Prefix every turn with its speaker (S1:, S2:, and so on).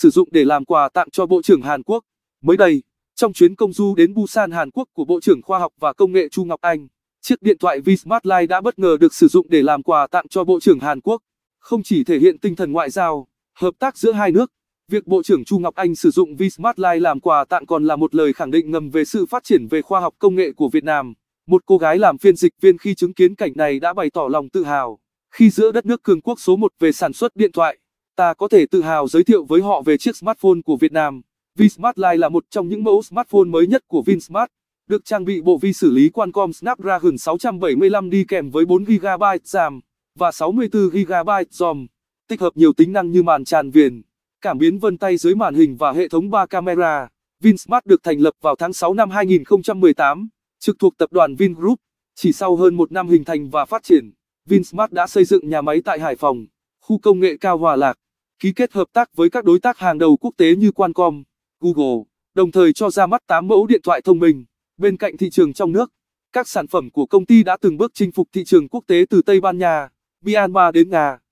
S1: sử dụng để làm quà tặng cho Bộ trưởng Hàn Quốc. Mới đây, trong chuyến công du đến Busan Hàn Quốc của Bộ trưởng Khoa học và Công nghệ Chu Ngọc Anh, chiếc điện thoại Vsmart Line đã bất ngờ được sử dụng để làm quà tặng cho Bộ trưởng Hàn Quốc. Không chỉ thể hiện tinh thần ngoại giao, hợp tác giữa hai nước, việc Bộ trưởng Chu Ngọc Anh sử dụng Vsmart Line làm quà tặng còn là một lời khẳng định ngầm về sự phát triển về khoa học công nghệ của Việt Nam. Một cô gái làm phiên dịch viên khi chứng kiến cảnh này đã bày tỏ lòng tự hào khi giữa đất nước cường quốc số 1 về sản xuất điện thoại ta có thể tự hào giới thiệu với họ về chiếc smartphone của Việt Nam. Vsmart Lite là một trong những mẫu smartphone mới nhất của Vinsmart, được trang bị bộ vi xử lý Qualcomm Snapdragon 675 đi kèm với 4GB RAM và 64GB ROM, tích hợp nhiều tính năng như màn tràn viền, cảm biến vân tay dưới màn hình và hệ thống 3 camera. Vinsmart được thành lập vào tháng 6 năm 2018, trực thuộc tập đoàn Vingroup. Chỉ sau hơn một năm hình thành và phát triển, Vinsmart đã xây dựng nhà máy tại Hải Phòng, khu công nghệ cao Hòa Lạc ký kết hợp tác với các đối tác hàng đầu quốc tế như Qualcomm, Google, đồng thời cho ra mắt 8 mẫu điện thoại thông minh. Bên cạnh thị trường trong nước, các sản phẩm của công ty đã từng bước chinh phục thị trường quốc tế từ Tây Ban Nha, Myanmar đến Nga.